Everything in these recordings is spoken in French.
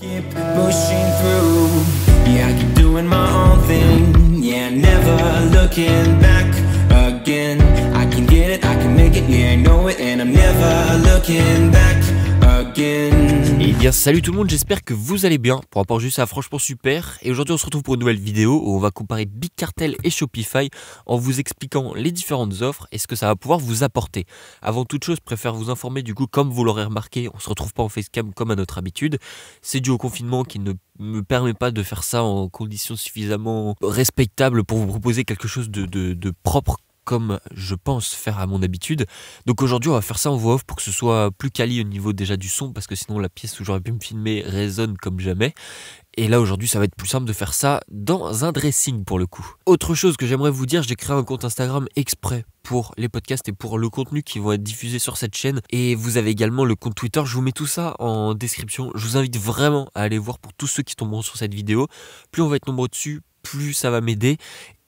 Keep pushing through. Yeah, I keep doing my own thing. Yeah, never looking back again. I can get it, I can make it. Yeah, I know it, and I'm never looking back. Et eh bien salut tout le monde, j'espère que vous allez bien. Pour rapport juste à franchement super. Et aujourd'hui on se retrouve pour une nouvelle vidéo où on va comparer Big Cartel et Shopify en vous expliquant les différentes offres et ce que ça va pouvoir vous apporter. Avant toute chose, préfère vous informer du coup comme vous l'aurez remarqué, on se retrouve pas en facecam comme à notre habitude. C'est dû au confinement qui ne me permet pas de faire ça en conditions suffisamment respectables pour vous proposer quelque chose de propre comme je pense faire à mon habitude. Donc aujourd'hui, on va faire ça en voix off pour que ce soit plus quali au niveau déjà du son, parce que sinon la pièce où j'aurais pu me filmer résonne comme jamais. Et là aujourd'hui, ça va être plus simple de faire ça dans un dressing pour le coup. Autre chose que j'aimerais vous dire, j'ai créé un compte Instagram exprès pour les podcasts et pour le contenu qui vont être diffusés sur cette chaîne. Et vous avez également le compte Twitter. Je vous mets tout ça en description. Je vous invite vraiment à aller voir pour tous ceux qui tomberont sur cette vidéo. Plus on va être nombreux dessus, plus ça va m'aider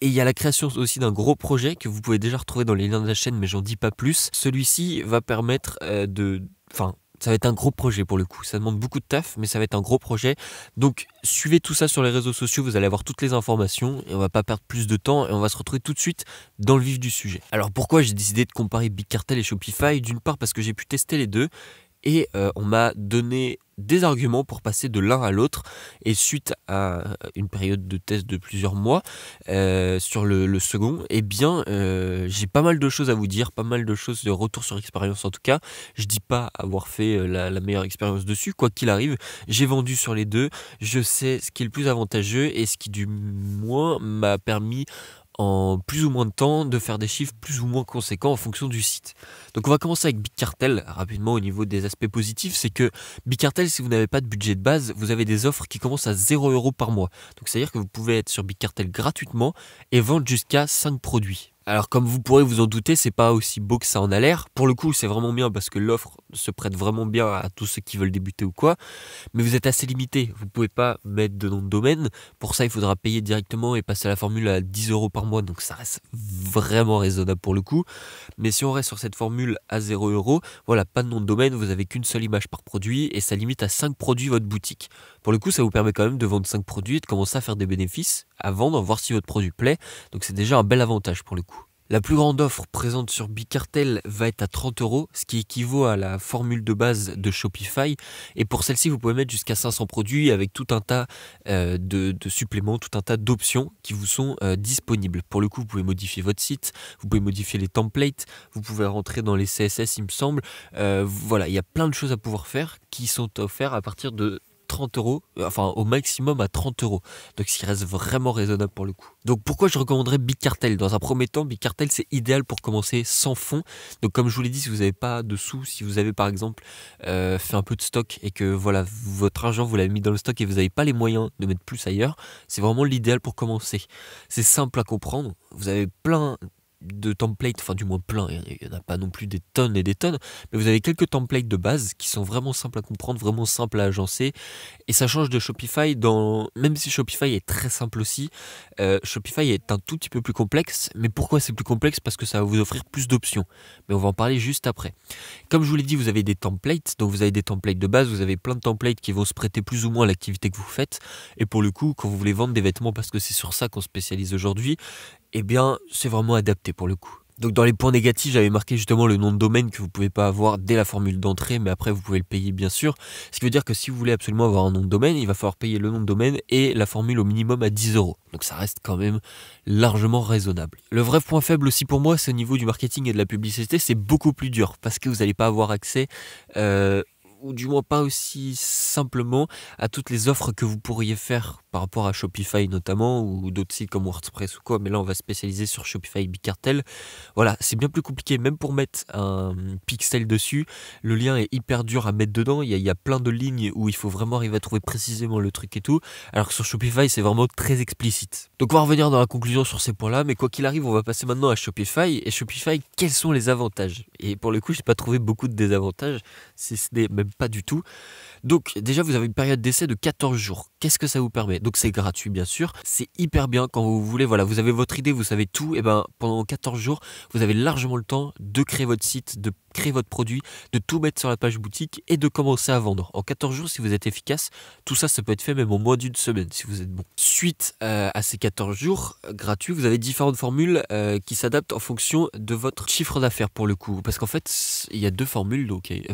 et il y a la création aussi d'un gros projet que vous pouvez déjà retrouver dans les liens de la chaîne, mais j'en dis pas plus. Celui-ci va permettre euh, de... Enfin, ça va être un gros projet pour le coup. Ça demande beaucoup de taf, mais ça va être un gros projet. Donc suivez tout ça sur les réseaux sociaux, vous allez avoir toutes les informations et on va pas perdre plus de temps et on va se retrouver tout de suite dans le vif du sujet. Alors pourquoi j'ai décidé de comparer Big Cartel et Shopify D'une part parce que j'ai pu tester les deux et euh, on m'a donné des arguments pour passer de l'un à l'autre. Et suite à une période de test de plusieurs mois euh, sur le, second, et eh bien, euh, j'ai pas mal de choses à vous dire, pas mal de choses de retour sur expérience en tout cas. Je dis pas avoir fait euh, la meilleure expérience dessus, quoi qu'il arrive, j'ai vendu sur les deux. Je sais ce qui est le plus avantageux et ce qui du moins m'a permis en plus ou moins de temps de faire des chiffres plus ou moins conséquents en fonction du site. Donc on va commencer avec Bicartel rapidement au niveau des aspects positifs, c'est que Bicartel si vous n'avez pas de budget de base, vous avez des offres qui commencent à 0 euros par mois. Donc c'est-à-dire que vous pouvez être sur Bicartel gratuitement et vendre jusqu'à 5 produits. Alors comme vous pourrez vous en douter, c'est pas aussi beau que ça en a l'air. Pour le coup, c'est vraiment bien parce que l'offre se prête vraiment bien à tous ceux qui veulent débuter ou quoi. Mais vous êtes assez limité, vous ne pouvez pas mettre de nom de domaine. Pour ça, il faudra payer directement et passer à la formule à 10 euros par mois. Donc ça reste vraiment raisonnable pour le coup. Mais si on reste sur cette formule à 0 euros, voilà, pas de nom de domaine, vous avez qu'une seule image par produit et ça limite à 5 produits votre boutique. Pour le coup, ça vous permet quand même de vendre 5 produits et de commencer à faire des bénéfices à vendre, voir si votre produit plaît. Donc c'est déjà un bel avantage pour le coup. La plus grande offre présente sur Bicartel va être à 30 euros, ce qui équivaut à la formule de base de Shopify. Et pour celle-ci, vous pouvez mettre jusqu'à 500 produits avec tout un tas euh, de, suppléments, tout un tas d'options qui vous sont euh, disponibles. Pour le coup, vous pouvez modifier votre site, vous pouvez modifier les templates, vous pouvez rentrer dans les CSS, il me semble. Euh, voilà, il y a plein de choses à pouvoir faire qui sont offertes à partir de 30 euros, euh, enfin au maximum à 30 euros. Donc ce qui reste vraiment raisonnable pour le coup. Donc pourquoi je recommanderais Bicartel Dans un premier temps, Bicartel c'est idéal pour commencer sans fond. Donc comme je vous l'ai dit, si vous n'avez pas de sous, si vous avez par exemple euh, fait un peu de stock et que voilà votre argent vous l'avez mis dans le stock et vous n'avez pas les moyens de mettre plus ailleurs, c'est vraiment l'idéal pour commencer. C'est simple à comprendre. Vous avez plein de templates, enfin du moins plein, il n'y en a pas non plus des tonnes et des tonnes, mais vous avez quelques templates de base qui sont vraiment simples à comprendre, vraiment simples à agencer, et ça change de Shopify, dans, même si Shopify est très simple aussi, euh, Shopify est un tout petit peu plus complexe, mais pourquoi c'est plus complexe Parce que ça va vous offrir plus d'options, mais on va en parler juste après. Comme je vous l'ai dit, vous avez des templates, donc vous avez des templates de base, vous avez plein de templates qui vont se prêter plus ou moins à l'activité que vous faites, et pour le coup, quand vous voulez vendre des vêtements, parce que c'est sur ça qu'on spécialise aujourd'hui, eh bien, c'est vraiment adapté pour le coup. Donc dans les points négatifs, j'avais marqué justement le nom de domaine que vous pouvez pas avoir dès la formule d'entrée, mais après vous pouvez le payer bien sûr. Ce qui veut dire que si vous voulez absolument avoir un nom de domaine, il va falloir payer le nom de domaine et la formule au minimum à 10 euros. Donc ça reste quand même largement raisonnable. Le vrai point faible aussi pour moi, c'est au niveau du marketing et de la publicité, c'est beaucoup plus dur parce que vous n'allez pas avoir accès euh, ou du moins pas aussi simplement à toutes les offres que vous pourriez faire par rapport à Shopify notamment ou d'autres sites comme WordPress ou quoi, mais là on va spécialiser sur Shopify Bicartel. Voilà, c'est bien plus compliqué, même pour mettre un pixel dessus, le lien est hyper dur à mettre dedans, il y a, il y plein de lignes où il faut vraiment arriver à trouver précisément le truc et tout, alors que sur Shopify c'est vraiment très explicite. Donc on va revenir dans la conclusion sur ces points-là, mais quoi qu'il arrive, on va passer maintenant à Shopify. Et Shopify, quels sont les avantages Et pour le coup, je n'ai pas trouvé beaucoup de désavantages, si ce n'est même pas du tout. Donc déjà, vous avez une période d'essai de 14 jours. Qu'est-ce que ça vous permet Donc c'est gratuit, bien sûr. C'est hyper bien quand vous voulez. Voilà, vous avez votre idée, vous savez tout. Et ben pendant 14 jours, vous avez largement le temps de créer votre site, de créer votre produit, de tout mettre sur la page boutique et de commencer à vendre. En 14 jours, si vous êtes efficace, tout ça, ça peut être fait même en moins d'une semaine si vous êtes bon. Suite euh, à ces 14 jours euh, gratuits, vous avez différentes formules euh, qui s'adaptent en fonction de votre chiffre d'affaires pour le coup. Parce qu'en fait, il y a deux formules. Donc, il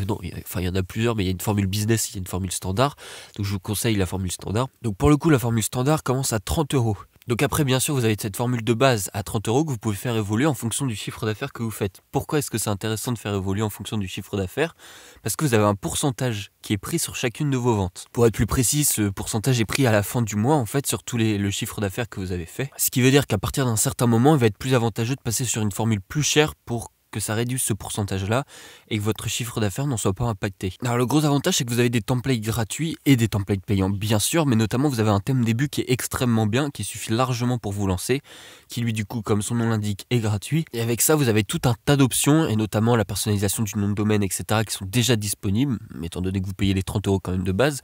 enfin, il y en a plusieurs, mais il y a une formule business, il y a une formule standard. Donc, je vous conseille la formule standard. Donc, pour le coup, la formule standard commence à 30 euros. Donc après, bien sûr, vous avez cette formule de base à 30 euros que vous pouvez faire évoluer en fonction du chiffre d'affaires que vous faites. Pourquoi est-ce que c'est intéressant de faire évoluer en fonction du chiffre d'affaires Parce que vous avez un pourcentage qui est pris sur chacune de vos ventes. Pour être plus précis, ce pourcentage est pris à la fin du mois, en fait, sur tous les, le chiffre d'affaires que vous avez fait. Ce qui veut dire qu'à partir d'un certain moment, il va être plus avantageux de passer sur une formule plus chère pour que ça réduise ce pourcentage-là et que votre chiffre d'affaires n'en soit pas impacté. Alors le gros avantage c'est que vous avez des templates gratuits et des templates payants bien sûr, mais notamment vous avez un thème début qui est extrêmement bien, qui suffit largement pour vous lancer, qui lui du coup comme son nom l'indique est gratuit. Et avec ça vous avez tout un tas d'options et notamment la personnalisation du nom de domaine etc. qui sont déjà disponibles, étant donné que vous payez les 30 euros quand même de base.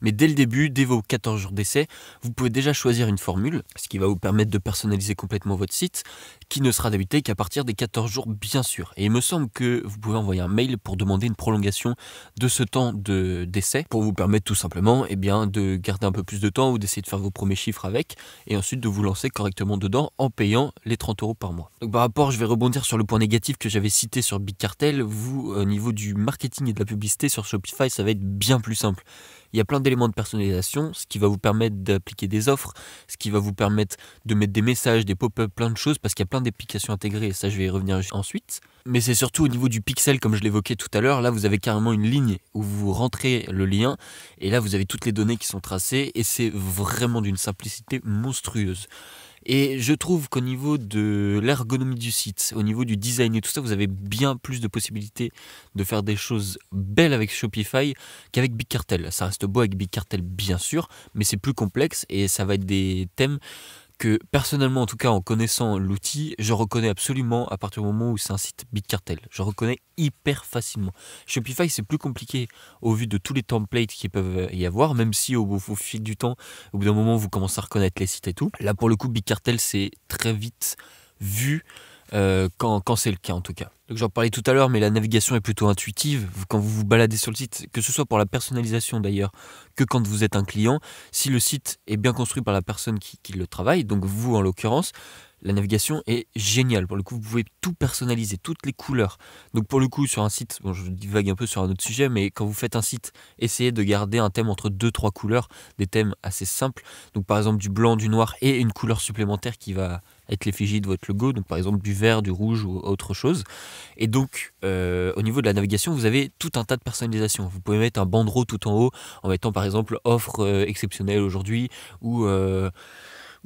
Mais dès le début, dès vos 14 jours d'essai, vous pouvez déjà choisir une formule, ce qui va vous permettre de personnaliser complètement votre site, qui ne sera débuté qu'à partir des 14 jours bien sûr et il me semble que vous pouvez envoyer un mail pour demander une prolongation de ce temps de d'essai pour vous permettre tout simplement eh bien, de garder un peu plus de temps ou d'essayer de faire vos premiers chiffres avec et ensuite de vous lancer correctement dedans en payant les 30 euros par mois. Donc par rapport, je vais rebondir sur le point négatif que j'avais cité sur Big Cartel. Vous, au niveau du marketing et de la publicité sur Shopify, ça va être bien plus simple il y a plein d'éléments de personnalisation, ce qui va vous permettre d'appliquer des offres, ce qui va vous permettre de mettre des messages, des pop-up, plein de choses, parce qu'il y a plein d'applications intégrées, et ça je vais y revenir ensuite. Mais c'est surtout au niveau du pixel, comme je l'évoquais tout à l'heure, là vous avez carrément une ligne où vous rentrez le lien, et là vous avez toutes les données qui sont tracées, et c'est vraiment d'une simplicité monstrueuse. Et je trouve qu'au niveau de l'ergonomie du site, au niveau du design et tout ça, vous avez bien plus de possibilités de faire des choses belles avec Shopify qu'avec Big Cartel. Ça reste beau avec Big Cartel, bien sûr, mais c'est plus complexe et ça va être des thèmes que personnellement, en tout cas en connaissant l'outil, je reconnais absolument à partir du moment où c'est un site Bitcartel. Je reconnais hyper facilement. Shopify, c'est plus compliqué au vu de tous les templates qui peuvent y avoir, même si au, au fil du temps, au bout d'un moment, vous commencez à reconnaître les sites et tout. Là, pour le coup, Bitcartel, c'est très vite vu euh, quand, c'est le cas en tout cas. Donc j'en parlais tout à l'heure, mais la navigation est plutôt intuitive quand vous vous baladez sur le site, que ce soit pour la personnalisation d'ailleurs, que quand vous êtes un client. Si le site est bien construit par la personne qui le travaille, donc vous en l'occurrence, la navigation est géniale. Pour le coup, vous pouvez tout personnaliser, toutes les couleurs. Donc pour le coup, sur un site, bon, je divague un peu sur un autre sujet, mais quand vous faites un site, essayez de garder un thème entre deux, trois couleurs, des thèmes assez simples. Donc par exemple du blanc, du noir et une couleur supplémentaire qui va être l'effigie de votre logo, donc par exemple du vert, du rouge ou autre chose. Et donc euh, au niveau de la navigation, vous avez tout un tas de personnalisations. Vous pouvez mettre un bandeau tout en haut en mettant par exemple offre euh, exceptionnelle aujourd'hui ou... Euh,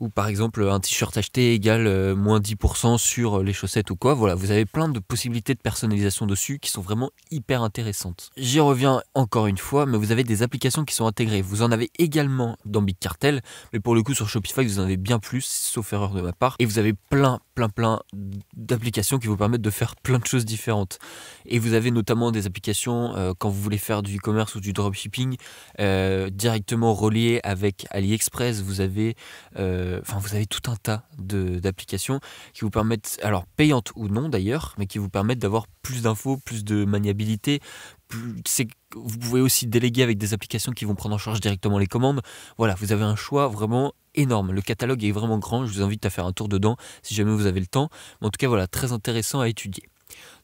ou par exemple un t-shirt acheté égale euh, moins 10% sur euh, les chaussettes ou quoi. Voilà, vous avez plein de possibilités de personnalisation dessus qui sont vraiment hyper intéressantes. J'y reviens encore une fois, mais vous avez des applications qui sont intégrées. Vous en avez également dans Big Cartel, mais pour le coup sur Shopify, vous en avez bien plus, sauf erreur de ma part. Et vous avez plein, plein, plein d'applications qui vous permettent de faire plein de choses différentes. Et vous avez notamment des applications euh, quand vous voulez faire du e-commerce ou du dropshipping directement reliées avec AliExpress. Vous avez enfin, vous avez tout un tas d'applications qui vous permettent, alors payantes ou non d'ailleurs, mais qui vous permettent d'avoir plus d'infos, plus de maniabilité. vous pouvez aussi déléguer avec des applications qui vont prendre en charge directement les commandes. Voilà, vous avez un choix vraiment énorme. Le catalogue est vraiment grand. Je vous invite à faire un tour dedans si jamais vous avez le temps. en tout cas, voilà, très intéressant à étudier.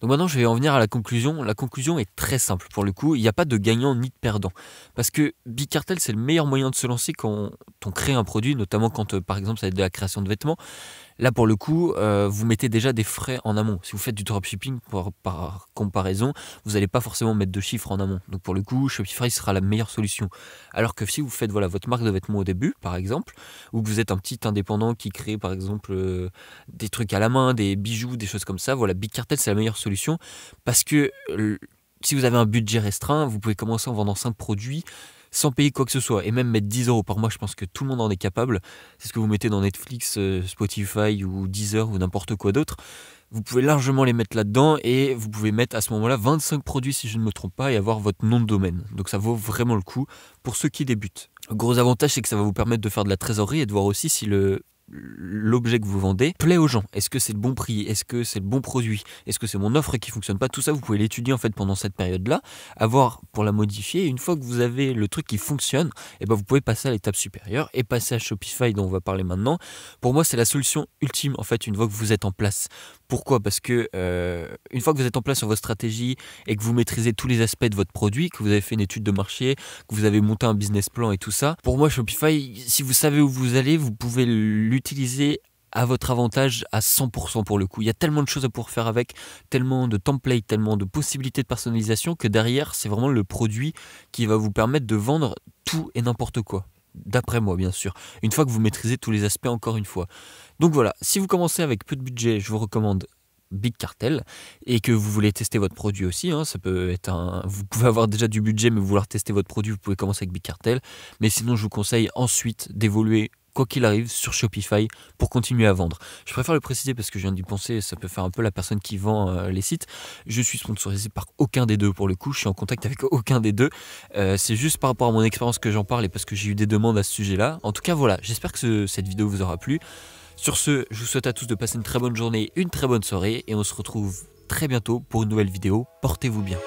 Donc maintenant, je vais en venir à la conclusion. La conclusion est très simple pour le coup. Il n'y a pas de gagnant ni de perdant. Parce que Cartel, c'est le meilleur moyen de se lancer quand on crée un produit, notamment quand, euh, par exemple, ça va être de la création de vêtements. Là, pour le coup, euh, vous mettez déjà des frais en amont. Si vous faites du dropshipping par, par comparaison, vous n'allez pas forcément mettre de chiffres en amont. Donc, pour le coup, Shopify sera la meilleure solution. Alors que si vous faites voilà, votre marque de vêtements au début, par exemple, ou que vous êtes un petit indépendant qui crée, par exemple, euh, des trucs à la main, des bijoux, des choses comme ça, voilà, Big Cartel, c'est la meilleure solution solution parce que euh, si vous avez un budget restreint, vous pouvez commencer en vendant 5 produits sans payer quoi que ce soit et même mettre 10 euros par mois. Je pense que tout le monde en est capable. C'est ce que vous mettez dans Netflix, euh, Spotify ou Deezer ou n'importe quoi d'autre. Vous pouvez largement les mettre là-dedans et vous pouvez mettre à ce moment-là 25 produits si je ne me trompe pas et avoir votre nom de domaine. Donc ça vaut vraiment le coup pour ceux qui débutent. Le gros avantage, c'est que ça va vous permettre de faire de la trésorerie et de voir aussi si le l'objet que vous vendez plaît aux gens Est-ce que c'est le bon prix Est-ce que c'est le bon produit Est-ce que c'est mon offre qui fonctionne pas Tout ça, vous pouvez l'étudier en fait pendant cette période-là, avoir pour la modifier. une fois que vous avez le truc qui fonctionne, et eh ben vous pouvez passer à l'étape supérieure et passer à Shopify dont on va parler maintenant. Pour moi, c'est la solution ultime en fait une fois que vous êtes en place. Pourquoi Parce que euh, une fois que vous êtes en place sur votre stratégie et que vous maîtrisez tous les aspects de votre produit, que vous avez fait une étude de marché, que vous avez monté un business plan et tout ça, pour moi Shopify, si vous savez où vous allez, vous pouvez lui utiliser à votre avantage à 100% pour le coup. Il y a tellement de choses à pouvoir faire avec, tellement de templates, tellement de possibilités de personnalisation que derrière, c'est vraiment le produit qui va vous permettre de vendre tout et n'importe quoi. D'après moi, bien sûr. Une fois que vous maîtrisez tous les aspects, encore une fois. Donc voilà, si vous commencez avec peu de budget, je vous recommande Big Cartel et que vous voulez tester votre produit aussi, hein, ça peut être un, vous pouvez avoir déjà du budget mais vouloir tester votre produit, vous pouvez commencer avec Big Cartel. Mais sinon, je vous conseille ensuite d'évoluer quoi qu'il arrive, sur Shopify pour continuer à vendre. Je préfère le préciser parce que je viens d'y penser, ça peut faire un peu la personne qui vend euh, les sites. Je suis sponsorisé par aucun des deux pour le coup, je suis en contact avec aucun des deux. Euh, c'est juste par rapport à mon expérience que j'en parle et parce que j'ai eu des demandes à ce sujet-là. En tout cas, voilà, j'espère que cette vidéo vous aura plu. Sur ce, je vous souhaite à tous de passer une très bonne journée, une très bonne soirée et on se retrouve très bientôt pour une nouvelle vidéo. Portez-vous bien.